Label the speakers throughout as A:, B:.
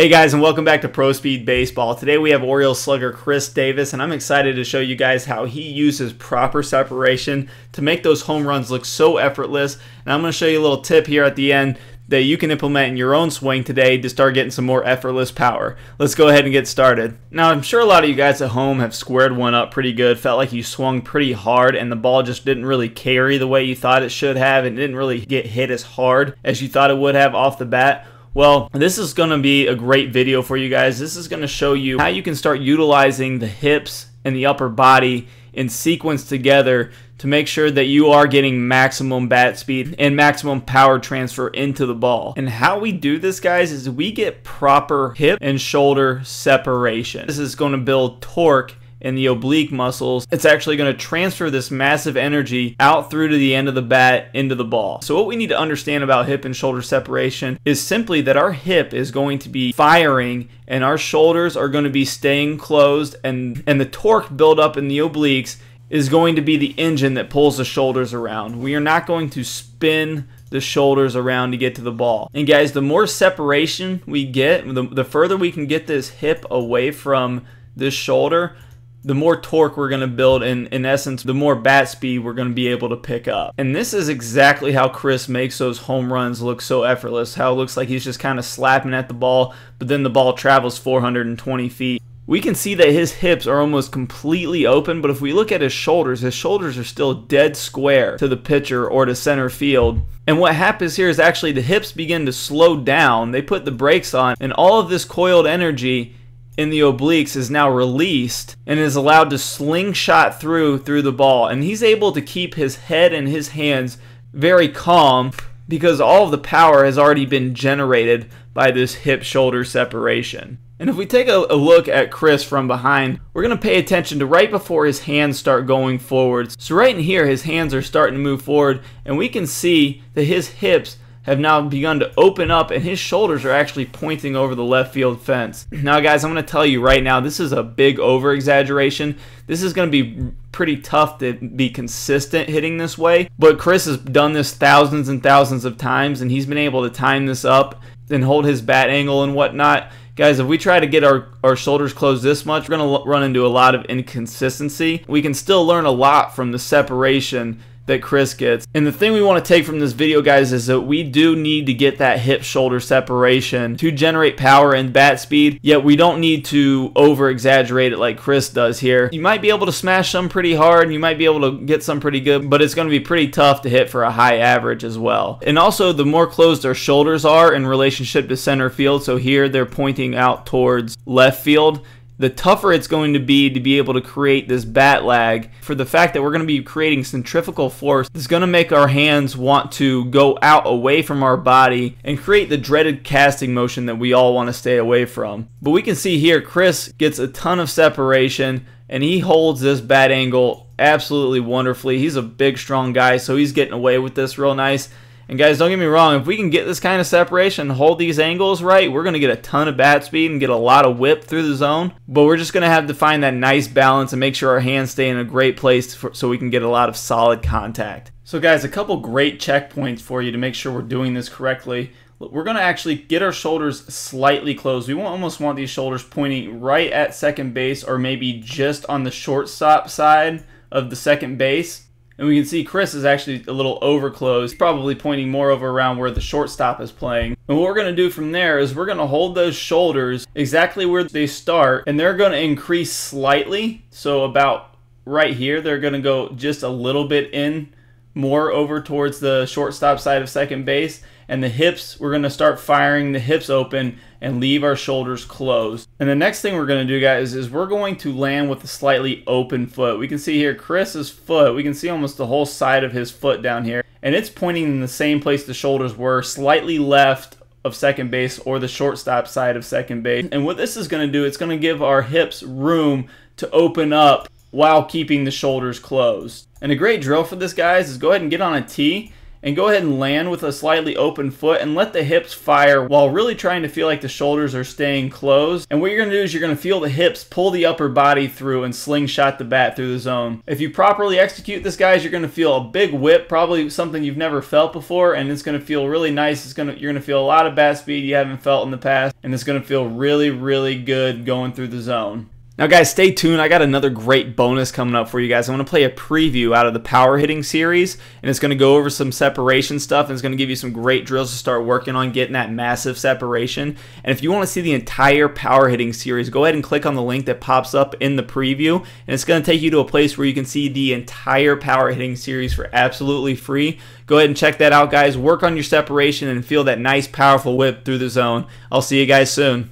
A: Hey guys, and welcome back to Pro Speed Baseball. Today we have Orioles slugger Chris Davis, and I'm excited to show you guys how he uses proper separation to make those home runs look so effortless. And I'm going to show you a little tip here at the end that you can implement in your own swing today to start getting some more effortless power. Let's go ahead and get started. Now, I'm sure a lot of you guys at home have squared one up pretty good, felt like you swung pretty hard and the ball just didn't really carry the way you thought it should have and didn't really get hit as hard as you thought it would have off the bat. Well, this is going to be a great video for you guys. This is going to show you how you can start utilizing the hips and the upper body in sequence together to make sure that you are getting maximum bat speed and maximum power transfer into the ball. And how we do this, guys, is we get proper hip and shoulder separation. This is going to build torque in the oblique muscles, it's actually going to transfer this massive energy out through to the end of the bat into the ball. So what we need to understand about hip and shoulder separation is simply that our hip is going to be firing and our shoulders are going to be staying closed and, and the torque buildup in the obliques is going to be the engine that pulls the shoulders around. We are not going to spin the shoulders around to get to the ball. And guys, the more separation we get, the, the further we can get this hip away from this shoulder, the more torque we're going to build and in essence the more bat speed we're going to be able to pick up and this is exactly how chris makes those home runs look so effortless how it looks like he's just kind of slapping at the ball but then the ball travels 420 feet we can see that his hips are almost completely open, but if we look at his shoulders, his shoulders are still dead square to the pitcher or to center field. And what happens here is actually the hips begin to slow down, they put the brakes on, and all of this coiled energy in the obliques is now released and is allowed to slingshot through through the ball and he's able to keep his head and his hands very calm because all of the power has already been generated by this hip shoulder separation. And if we take a, a, look at Chris from behind, we're going to pay attention to right before his hands start going forward. So right in here, his hands are starting to move forward, and we can see that his hips have now begun to open up and his shoulders are actually pointing over the left field fence. Now, guys, I'm going to tell you right now, this is a big over exaggeration. This is going to be pretty tough to be consistent hitting this way, but Chris has done this thousands and thousands of times and he's been able to time this up and hold his bat angle and whatnot. Guys, if we try to get our, our shoulders closed this much, we're going to run into a lot of inconsistency. We can still learn a lot from the separation that Chris gets. And the thing we want to take from this video, guys, is that we do need to get that hip-shoulder separation to generate power and bat speed, yet we don't need to over-exaggerate it like Chris does here. You might be able to smash some pretty hard, and you might be able to get some pretty good, but it's going to be pretty tough to hit for a high average as well. And also, the more closed our shoulders are in relationship to center field, so here they're pointing out towards left field, the tougher it's going to be to be able to create this bat lag for the fact that we're going to be creating centrifugal force that's going to make our hands want to go out away from our body and create the dreaded casting motion that we all want to stay away from. But we can see here Chris gets a ton of separation and he holds this bat angle absolutely wonderfully. He's a big strong guy so he's getting away with this real nice. And guys, don't get me wrong, if we can get this kind of separation, hold these angles right, we're going to get a ton of bat speed and get a lot of whip through the zone. But we're just going to have to find that nice balance and make sure our hands stay in a great place for, so we can get a lot of solid contact. So guys, a couple great checkpoints for you to make sure we're doing this correctly. We're going to actually get our shoulders slightly closed. We almost want these shoulders pointing right at second base or maybe just on the shortstop side of the second base. And we can see Chris is actually a little overclosed, probably pointing more over around where the shortstop is playing. And what we're going to do from there is we're going to hold those shoulders exactly where they start, and they're going to increase slightly. So about right here, they're going to go just a little bit in more over towards the shortstop side of second base and the hips, we're gonna start firing the hips open and leave our shoulders closed. And the next thing we're gonna do guys is we're going to land with a slightly open foot. We can see here Chris's foot, we can see almost the whole side of his foot down here and it's pointing in the same place the shoulders were, slightly left of second base or the shortstop side of second base. And what this is going to do, it's going to give our hips room to open up while keeping the shoulders closed. And a great drill for this, guys, is go ahead and get on a tee and go ahead and land with a slightly open foot and let the hips fire while really trying to feel like the shoulders are staying closed. And what you're gonna do is you're gonna feel the hips pull the upper body through and slingshot the bat through the zone. If you properly execute this, guys, you're gonna feel a big whip, probably something you've never felt before, and it's gonna feel really nice. It's gonna you're gonna feel a lot of bat speed you haven't felt in the past, and it's gonna feel really, really good going through the zone. Now, guys, stay tuned. I got another great bonus coming up for you guys. I'm going to play a preview out of the power hitting series, and it's going to go over some separation stuff, and it's going to give you some great drills to start working on getting that massive separation. And if you want to see the entire power hitting series, go ahead and click on the link that pops up in the preview, and it's going to take you to a place where you can see the entire power hitting series for absolutely free. Go ahead and check that out, guys. Work on your separation and feel that nice, powerful whip through the zone. I'll see you guys soon.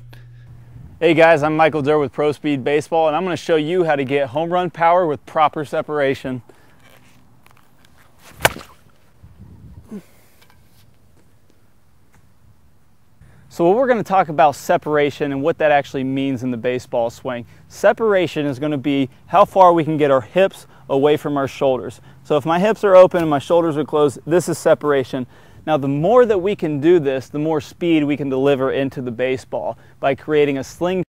A: Hey guys, I'm Michael Durr with Pro Speed Baseball, and I'm going to show you how to get home run power with proper separation. So what we're going to talk about separation and what that actually means in the baseball swing. Separation is going to be how far we can get our hips away from our shoulders. So if my hips are open and my shoulders are closed, this is separation. Now, the more that we can do this, the more speed we can deliver into the baseball by creating a sling